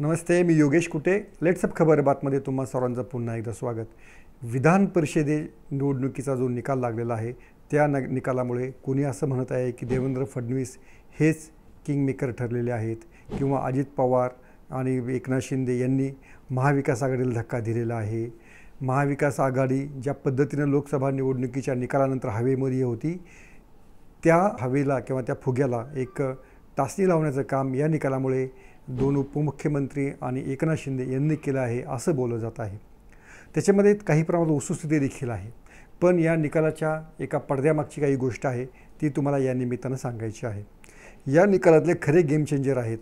नमस्ते मी योगेश कुटे लेट्सअप खबर बातमध्ये तुम्हा सर्वांचं पुन्हा एकदा स्वागत विधान परिषदे निवडणुकीचा जो निकाल लागलेला आहे त्या न निकालामुळे कोणी असं म्हणत आहे की देवेंद्र फडणवीस हेच किंगमेकर ठरलेले आहेत किंवा अजित पवार आणि एकनाथ शिंदे यांनी महाविकास आघाडीला धक्का दिलेला आहे महाविकास आघाडी ज्या पद्धतीनं लोकसभा निवडणुकीच्या निकालानंतर हवेमध्ये होती त्या हवेला किंवा त्या फुग्याला एक टाचणी लावण्याचं काम या निकालामुळे दोन उपमुख्यमंत्री आणि एकनाथ शिंदे यांनी केलं आहे असं बोललं जात आहे त्याच्यामध्ये काही प्रमाणात वस्तुस्थिती देखील आहे पण या निकालाच्या एका पडद्यामागची काही गोष्ट आहे ती तुम्हाला या निमित्तानं सांगायची आहे या निकालातले खरे गेम चेंजर आहेत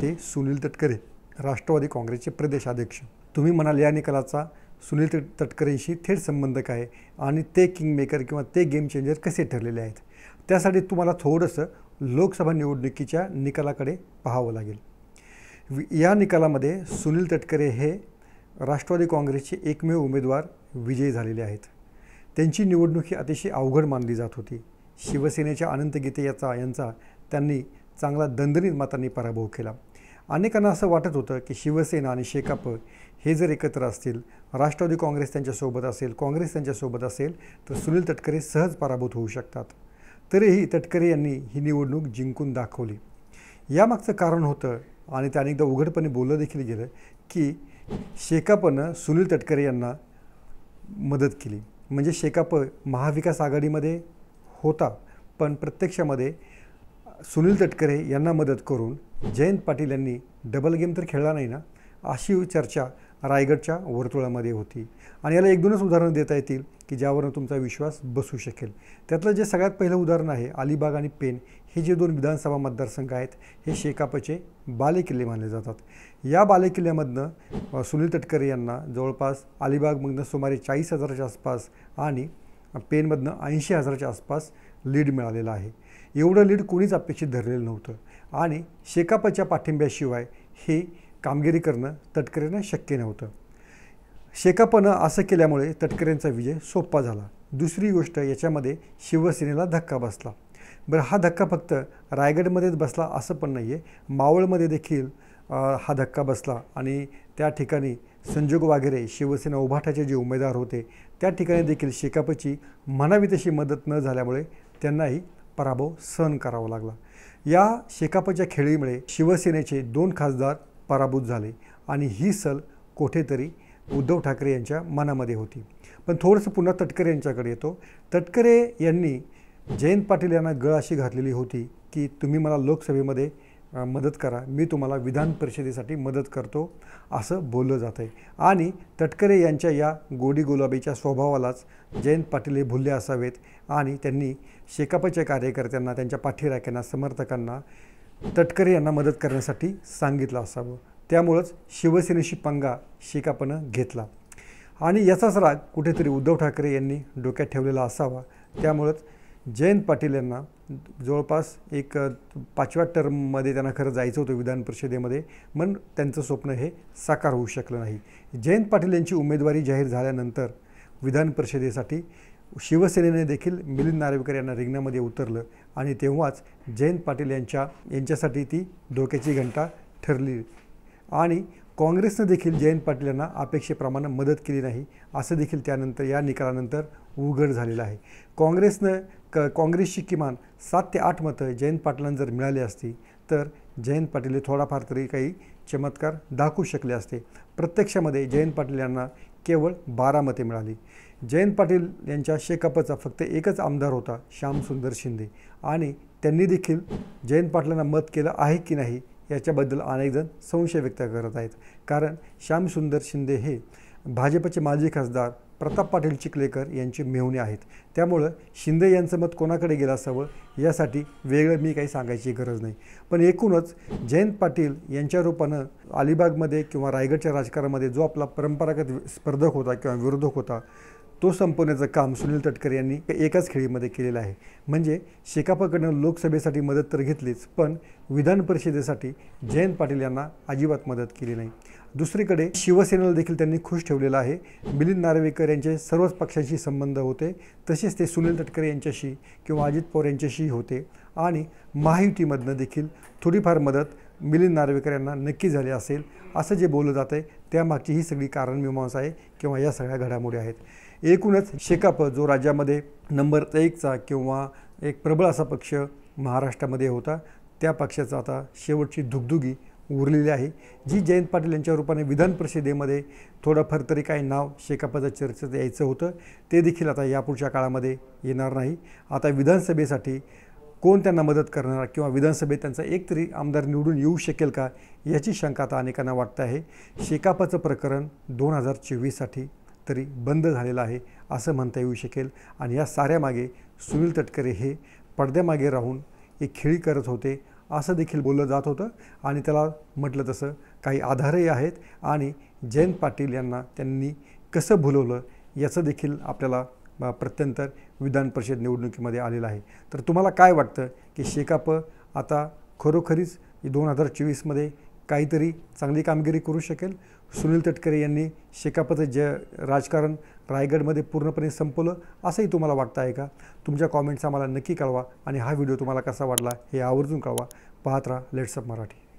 ते सुनील तटकरे राष्ट्रवादी काँग्रेसचे प्रदेशाध्यक्ष तुम्ही म्हणाल या निकालाचा सुनील तट तटकरेंशी थेट संबंध काय आणि ते किंगमेकर किंवा ते गेम चेंजर कसे ठरलेले आहेत त्यासाठी तुम्हाला थोडंसं लोकसभा निवडणुकीच्या निकालाकडे पाहावं लागेल या निकालामध्ये सुनील तटकरे हे राष्ट्रवादी काँग्रेसचे एकमेव उमेदवार विजयी झालेले आहेत त्यांची निवडणूक ही अतिशय अवघड मानली जात होती शिवसेनेच्या अनंत गीते याचा यांचा त्यांनी चांगला दणदणीत मातांनी पराभव केला अनेकांना असं वाटत होतं की शिवसेना आणि शेकाप हे जर एकत्र असतील राष्ट्रवादी काँग्रेस त्यांच्यासोबत असेल काँग्रेस त्यांच्यासोबत असेल तर सुनील तटकरे सहज पराभूत होऊ शकतात तरीही तटकरे यांनी ही निवडणूक जिंकून दाखवली यामागचं कारण होतं आणि त्याने एकदा उघडपणे बोललं देखील गेलं की शेकापनं सुनील तटकरे यांना मदत केली म्हणजे शेकाप महाविकास आघाडीमध्ये होता पण प्रत्यक्षामध्ये सुनील तटकरे यांना मदत करून जयंत पाटील यांनी डबल गेम तर खेळला नाही ना अशी चर्चा रायगडच्या वर्तुळामध्ये होती आणि याला एक दोनच उदाहरणं देता येतील की ज्यावरून तुमचा विश्वास बसू शकेल त्यातलं जे सगळ्यात पहिलं उदाहरण आहे अलिबाग आणि पेन हे जे दोन विधानसभा मतदारसंघ आहेत हे शेकापचे बालेकिल्ले मानले जातात या बालेकिल्ल्यामधनं सुनील तटकरे यांना जवळपास अलिबागमधनं सुमारे चाळीस हजाराच्या आसपास आणि पेनमधनं ऐंशी हजाराच्या आसपास लीड मिळालेलं आहे एवढं लीड कोणीच अपेक्षित धरलेलं नव्हतं आणि शेकापच्या पाठिंब्याशिवाय हे कामगिरी करणं तटकरेंना शक्य नव्हतं शेकापनं असं केल्यामुळे तटकऱ्यांचा विजय सोपा झाला दुसरी गोष्ट याच्यामध्ये शिवसेनेला धक्का बसला बरं हा धक्का फक्त रायगडमध्येच बसला असं पण नाही आहे मावळमध्ये देखील हा धक्का बसला आणि त्या ठिकाणी संजोग वाघेरे शिवसेना उभाटाचे जे उमेदवार होते त्या ठिकाणी देखील शेकापची म्हणावी तशी मदत न झाल्यामुळे त्यांनाही पराभव सहन करावा लागला या शेकापच्या खेळीमुळे शिवसेनेचे दोन खासदार पराभूत झाले आणि ही सल कुठेतरी उद्धव ठाकरे यांच्या मनामध्ये होती पण थोडंसं पुन्हा तटकरे यांच्याकडे येतो तटकरे यांनी जयंत पाटील यांना गळ अशी घातलेली होती की तुम्ही मला लोकसभेमध्ये मदत करा मी तुम्हाला विधान परिषदेसाठी मदत करतो असं बोललं जात आहे आणि तटकरे यांच्या या गोडी गुलाबीच्या स्वभावालाच जयंत पाटील हे भुलले असावेत आणि त्यांनी शेकापच्या कार्यकर्त्यांना त्यांच्या पाठीराख्यांना समर्थकांना तटकरे यांना मदत करण्यासाठी सांगितलं असावं त्यामुळंच शिवसेनेशी पंगा शेकापनं घेतला आणि याचाच राग कुठेतरी उद्धव ठाकरे यांनी डोक्यात ठेवलेला असावा त्यामुळंच जयंत पाटील यांना जवळपास एक पाचव्या टर्ममध्ये त्यांना खरं जायचं होतं विधान परिषदेमध्ये मन त्यांचं स्वप्न हे साकार होऊ शकलं नाही जयंत पाटील यांची उमेदवारी जाहीर झाल्यानंतर विधान परिषदेसाठी शिवसेनेने देखील मिलिंद नार्वेकर यांना रिंगणामध्ये उतरलं आणि तेव्हाच जयंत पाटील यांच्या यांच्यासाठी ती धोक्याची घंटा ठरली आणि काँग्रेसनं देखील जयंत पाटील यांना अपेक्षेप्रमाणे मदत केली नाही असं देखील त्यानंतर या निकालानंतर उघड झालेलं आहे काँग्रेसनं क काँग्रेसची किमान सात ते आठ मतं जयंत पाटलांना जर मिळाली असती तर जयंत पाटील हे थोडाफार तरी काही चमत्कार दाखवू शकले असते प्रत्यक्षामध्ये जयंत पाटील यांना केवळ बारा मते मिळाली जयंत पाटील यांच्या शेकअपचा फक्त एकच आमदार होता श्यामसुंदर शिंदे आणि त्यांनी देखील जयंत पाटलांना मत केलं आहे की नाही याच्याबद्दल अनेकजण संशय व्यक्त करत आहेत कारण श्यामसुंदर शिंदे हे भाजपचे माजी खासदार प्रताप पाटील चिखलेकर यांचे मेहुणे आहेत त्यामुळं शिंदे यांचं मत कोणाकडे गेलं असावं यासाठी वेगळं मी काही सांगायची गरज नाही पण एकूणच जयंत पाटील यांच्या रूपानं अलिबागमध्ये किंवा रायगडच्या राजकारणामध्ये जो आपला परंपरागत स्पर्धक होता किंवा विरोधक होता तो संपवण्याचं काम सुनील तटकरे यांनी एकाच खेळीमध्ये केलेलं आहे म्हणजे शेकापाकडनं लोकसभेसाठी मदत तर घेतलीच पण विधान परिषदेसाठी जयंत पाटील यांना अजिबात मदत केली नाही दुसरीकडे शिवसेनेला देखील त्यांनी खुश ठेवलेलं आहे मिलिंद नार्वेकर यांचे सर्वच पक्षांशी संबंध होते तसेच ते सुनील तटकरे यांच्याशी किंवा अजित पवार यांच्याशी होते आणि महायुतीमधनं देखील थोडीफार मदत मिलिंद नार्वेकर यांना नक्की झाली असेल असं जे बोललं जातं आहे त्यामागची ही सगळी कारणमीमांसा आहे किंवा या सगळ्या घडामोडी आहेत एकूणच शेकाप जो राज्यामध्ये नंबर एकचा किंवा एक प्रबळ असा पक्ष महाराष्ट्रामध्ये होता त्या पक्षाचा आता शेवटची धुगधुगी उरलेली आहे जी जयंत पाटील यांच्या रूपाने विधान परिषदेमध्ये थोडंफार तरी काही नाव शेकापाच्या चर्चेत यायचं होतं ते देखील आता यापुढच्या काळामध्ये येणार नाही आता विधानसभेसाठी कोण त्यांना मदत करणार किंवा विधानसभेत त्यांचा एक तरी आमदार निवडून येऊ शकेल का याची शंका आता अनेकांना वाटत आहे शेकापाचं प्रकरण दोन हजार चोवीससाठी तरी बंद झालेला आहे असं म्हणता येऊ शकेल आणि या साऱ्यामागे सुनील तटकरे हे पडद्यामागे राहून एक खेळी करत होते असं देखील बोललं जात होतं आणि त्याला म्हटलं तसं काही आधारही आहेत आणि जयंत पाटील यांना त्यांनी कसं भुलवलं याचं देखील आपल्याला प्रत्यंतर विधान परिषद निवडणुकीमध्ये आलेलं आहे तर तुम्हाला काय वाटतं की शेकाप आता खरोखरीच दोन हजार चोवीसमध्ये काहीतरी चांगली कामगिरी करू शकेल सुनील तटकरे यांनी शेकापचं जय राजकारण रायगडमध्ये पूर्णपणे संपवलं असंही तुम्हाला वाटतं आहे का तुमच्या कॉमेंट्स आम्हाला नक्की कळवा आणि हा व्हिडिओ तुम्हाला कसा वाटला हे आवर्जून कळवा पाहत राहा लेट्सअप मराठी